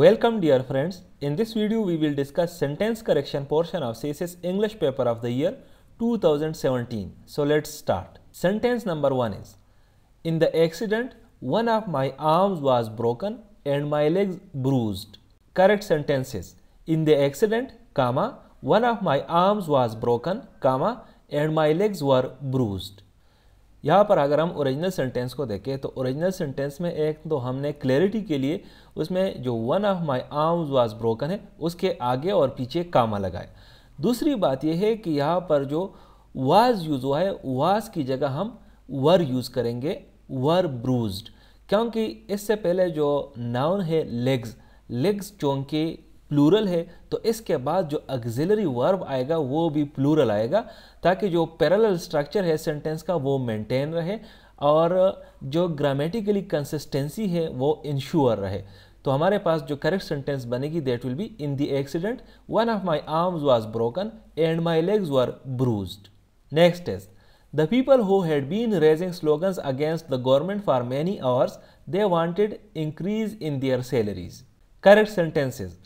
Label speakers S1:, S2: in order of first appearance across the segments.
S1: Welcome dear friends, in this video we will discuss sentence correction portion of CSS English paper of the year 2017. So let's start. Sentence number 1 is, In the accident, one of my arms was broken and my legs bruised. Correct sentences. In the accident, comma, one of my arms was broken, comma, and my legs were bruised. यहाँ पर अगर हम original sentence को देखें तो original sentence में एक तो हमने क्लैरिटी के लिए उसमें जो one of my arms was broken है उसके आगे और पीछे कामा लगाए दूसरी बात यह है कि यहाँ पर जो वाज यूज़ हुआ है वाज की जगह हम वर यूज़ करेंगे वर ब्रूज्ड क्योंकि इससे पहले जो नाउन है लेग्स लेग्स चौंके प्लूरल है तो इसके बाद जो एग्जिलरी वर्ब आएगा वो भी प्लूरल आएगा ताकि जो पैरेलल स्ट्रक्चर है सेंटेंस का वो मेंटेन रहे और जो ग्रामेटिकली कंसिस्टेंसी है वो इंश्योर रहे तो हमारे पास जो करेक्ट सेंटेंस बनेगी that will be in the accident one of my arms was broken and my legs were bruise next is the people who had been raising slogans against the government for many hours they wanted increase in their salaries correct sentences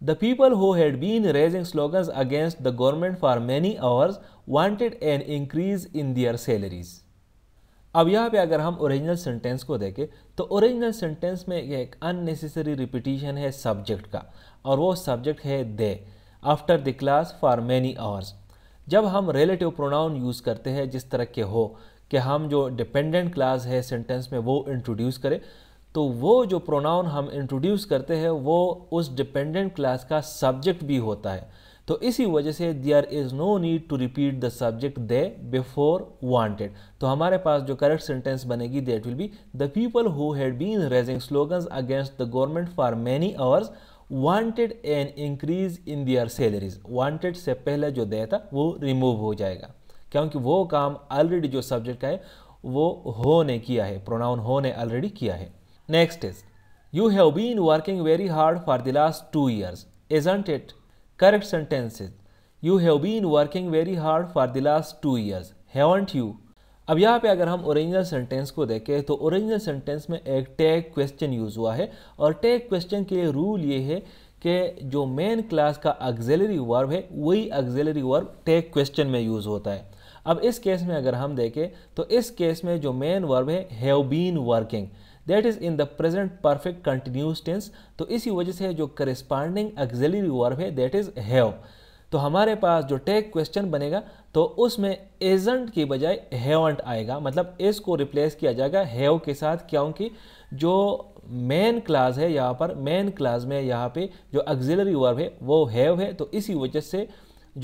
S1: The people who had been raising slogans against the government for many hours wanted an increase in their salaries. अब यहाँ पे अगर हम original sentence को देखें तो original sentence में एक अननेसेसरी रिपीटिशन है सब्जेक्ट का और वो सब्जेक्ट है they after the class for many hours जब हम रिलेटिव प्रोनाउन यूज़ करते हैं जिस तरह के हो कि हम जो डिपेंडेंट क्लास है सेंटेंस में वो इंट्रोड्यूस करें तो वो जो प्रोनाउन हम इंट्रोड्यूस करते हैं वो उस डिपेंडेंट क्लास का सब्जेक्ट भी होता है तो इसी वजह से there is no need to repeat the subject they before wanted तो हमारे पास जो करेक्ट सेंटेंस बनेगी that will be the people who had been raising slogans against the government for many hours wanted an increase in their salaries wanted से पहले जो दे था वो रिमूव हो जाएगा क्योंकि वो काम ऑलरेडी जो सब्जेक्ट का है वो हो ने किया है प्रोनाउन हो ने ऑलरेडी किया है next is you have been working very hard for the last two years isn't it? Correct sentences. You have been working very hard for the last two years haven't you अब यहाँ पे अगर हम original sentence को देखें तो original sentence में एक टैग क्वेश्चन यूज़ हुआ है और टैग क्वेश्चन के लिए रूल ये है कि जो मेन क्लास का अग्जेलरी वर्ब है वही अग्जेलरी वर्ब टैग क्वेश्चन में यूज़ होता है अब इस केस में अगर हम देखें तो इस केस में जो मेन वर्ब है have been working that is in the present perfect continuous tense तो इसी वजह से जो करिस्पॉन्डिंग एक्जलरी वर्ब है दैट इज़ हैव तो हमारे पास जो टैग क्वेश्चन बनेगा तो उसमें एजेंट की बजाय हैवंट आएगा मतलब इस को रिप्लेस किया जाएगा हैव के साथ क्योंकि जो मेन क्लास है यहाँ पर मेन क्लास में यहाँ पे जो ऑक्सिलरी वर्ब है वो हैव है तो इसी वजह से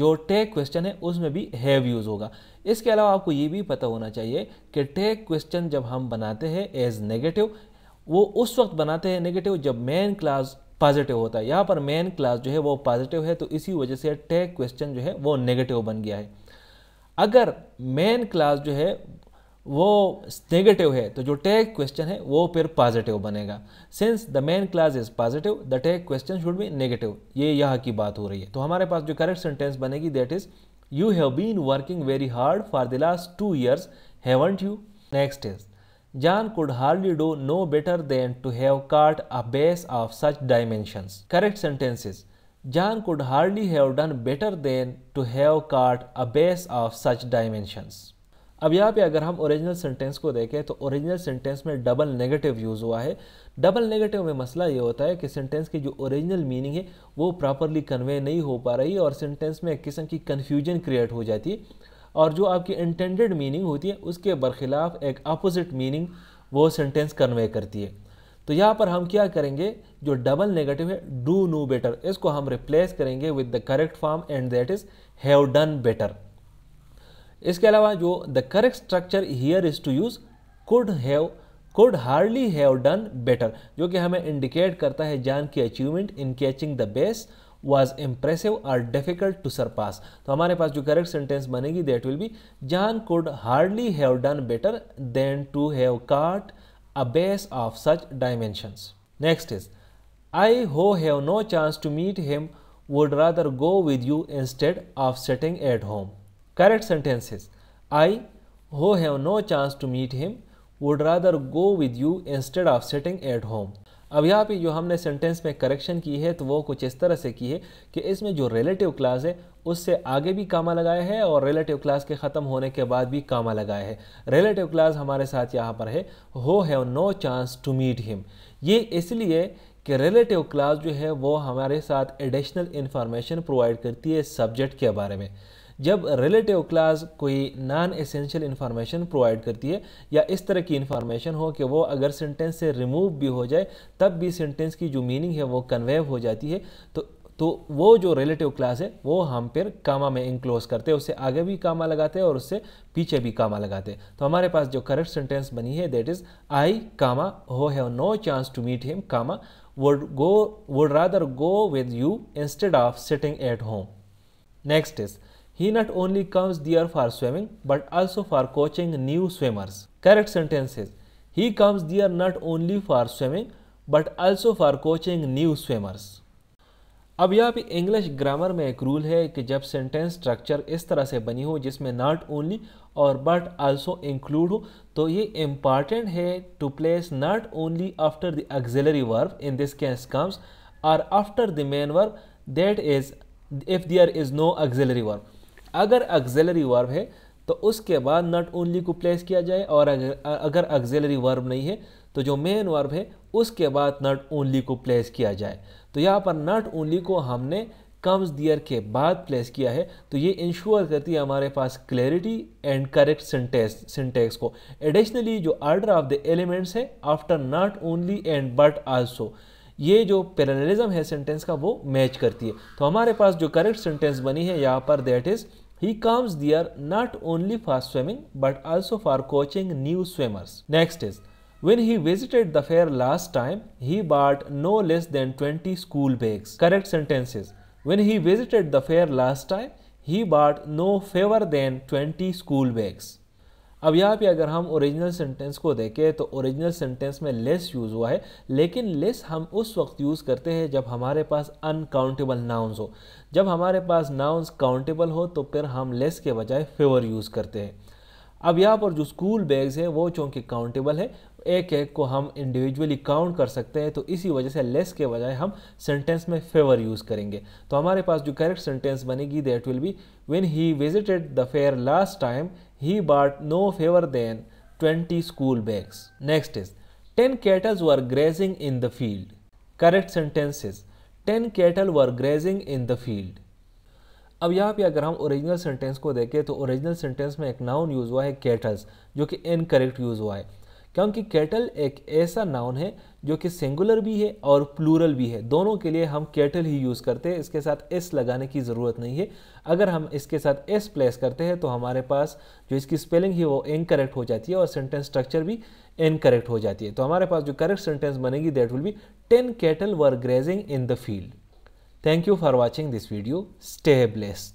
S1: जो टैग क्वेश्चन है उसमें भी हैव यूज़ होगा इसके अलावा आपको ये भी पता होना चाहिए कि टेक क्वेश्चन जब हम बनाते हैं एज नेगेटिव वो उस वक्त बनाते हैं नेगेटिव जब मेन क्लास पॉजिटिव होता है यहाँ पर मेन क्लास जो है वो पॉजिटिव है तो इसी वजह से टेक क्वेश्चन जो है वो नेगेटिव बन गया है अगर मेन क्लास जो है वो नेगेटिव है तो जो टेक क्वेश्चन है वो फिर पॉजिटिव बनेगा since the main clause is positive the tag question should be negative ये यहाँ की बात हो रही है तो हमारे पास जो करेक्ट सेंटेंस बनेगी that is You have been working very hard for the last two years, haven't you? Next is John could hardly do no better than to have cut a base of such dimensions. Correct sentences. John could hardly have done better than to have cut a base of such dimensions. अब यहाँ पे अगर हम original sentence को देखें तो original sentence में double negative use हुआ है डबल नेगेटिव में मसला ये होता है कि सेंटेंस की जो ओरिजिनल मीनिंग है वो प्रॉपरली कन्वे नहीं हो पा रही और सेंटेंस में एक किस्म की कन्फ्यूजन क्रिएट हो जाती है और जो आपकी इंटेंडेड मीनिंग होती है उसके बरखिलाफ़ एक अपोजिट मीनिंग वो सेंटेंस कन्वे करती है तो यहाँ पर हम क्या करेंगे जो डबल नेगेटिव है डू नो बेटर इसको हम रिप्लेस करेंगे with the correct form and that is have done better इसके अलावा जो the correct structure here is to use could have could hardly have done better जो कि हमें इंडिकेट करता है जान की achievement in catching the base was impressive और डिफिकल्ट टू सरपास तो हमारे पास जो करेक्ट सेंटेंस बनेगी that will be John could hardly have done better than to have caught a base of such dimensions next is I who have no chance to meet him would rather go with you instead of sitting at home Correct sentences I, who have no chance to meet him, would rather go with you instead of sitting at home. अब यहाँ पे जो हमने sentence में correction की है तो वो कुछ इस तरह से की है कि इसमें जो रिलेटिव क्लास है उससे आगे भी कामा लगाया है और रिलेटिव क्लास के ख़त्म होने के बाद भी कामा लगाया है रिलेटिव क्लास हमारे साथ यहाँ पर है who have no chance to meet him ये इसलिए कि रिलेटिव क्लास जो है वो हमारे साथ एडिशनल इन्फॉर्मेशन प्रोवाइड करती है सब्जेक्ट के बारे में जब रिलेटिव क्लास कोई नॉन एसेंशियल इन्फॉर्मेशन प्रोवाइड करती है या इस तरह की इन्फॉर्मेशन हो कि वो अगर सेंटेंस से रिमूव भी हो जाए तब भी सेंटेंस की जो मीनिंग है वो कन्वे हो जाती है तो तो वो जो रिलेटिव क्लास है वो हम फिर कामा में इंक्लोज करते हैं उससे आगे भी कामा लगाते हैं और उससे पीछे भी कामा लगाते हैं तो हमारे पास जो करेक्ट सेंटेंस बनी है that is I comma who have no chance to meet him comma would go would rather go with you instead of sitting at home next is He not only comes there for swimming but also for coaching new swimmers. Correct sentences. He comes there not only for swimming but also for coaching new swimmers. अब यहाँ पे English grammar में एक rule है कि जब sentence structure इस तरह से बनी हो जिसमें नॉट ओनली और बट आल्सो इंक्लूड हो तो ये इम्पॉर्टेंट है to place not only after the auxiliary verb in this case comes और after the main verb that is if there is no auxiliary verb अगर एक्जेलरी वर्ब है तो उसके बाद नॉट ओनली को प्लेस किया जाए और अगर अगर वर्ब नहीं है तो जो मेन वर्ब है उसके बाद नॉट ओनली को प्लेस किया जाए तो यहाँ पर नॉट ओनली को हमने कम्स दियर के बाद प्लेस किया है तो ये इंश्योर करती है हमारे पास clarity and correct syntax syntax को एडिशनली जो आर्डर ऑफ द एलिमेंट्स है after not only and but also ये जो पैरलिज्म है सेंटेंस का वो मैच करती है तो हमारे पास जो करेक्ट सेंटेंस बनी है यहाँ पर that is He comes there not only for swimming but also for coaching new swimmers. Next is when he visited the fair last time, he bought no less than 20 school bags. Correct sentences. When he visited the fair last time, he bought no fewer than 20 school bags. अब यहाँ पे अगर हम original sentence को देखें तो original sentence में less use हुआ है लेकिन लेस हम उस वक्त यूज़ करते हैं जब हमारे पास अनकाउंटेबल नाउन्स हो जब हमारे पास नाउन्स काउंटेबल हो तो फिर हम लेस के बजाय फेवर यूज़ करते हैं अब यहाँ पर जो स्कूल बैग्स हैं वो चूँकि काउंटेबल है एक एक को हम इंडिविजुअली काउंट कर सकते हैं तो इसी वजह से लेस के बजाय हम सेंटेंस में फेवर यूज़ करेंगे तो हमारे पास जो करेक्ट सेंटेंस बनेगी that will be when he visited the fair last time he bought no fewer than twenty school bags next is ten cattles were grazing in the field correct sentences ten cattle were grazing in the field अब यहाँ पे अगर हम original sentence को देखें तो original sentence में एक नाउन यूज़ हुआ है कैटल्स जो कि इनकरेक्ट यूज़ हुआ है क्योंकि कैटल एक ऐसा नाउन है जो कि सिंगुलर भी है और प्लूरल भी है दोनों के लिए हम कैटल ही यूज़ करते हैं इसके साथ एस लगाने की ज़रूरत नहीं है अगर हम इसके साथ एस प्लेस करते हैं तो हमारे पास जो इसकी स्पेलिंग है वो इनकरेक्ट हो जाती है और सेंटेंस स्ट्रक्चर भी इनकरेक्ट हो जाती है तो हमारे पास जो करेक्ट सेंटेंस बनेगी that will be ten cattle were grazing in the field thank you for watching this video stay blessed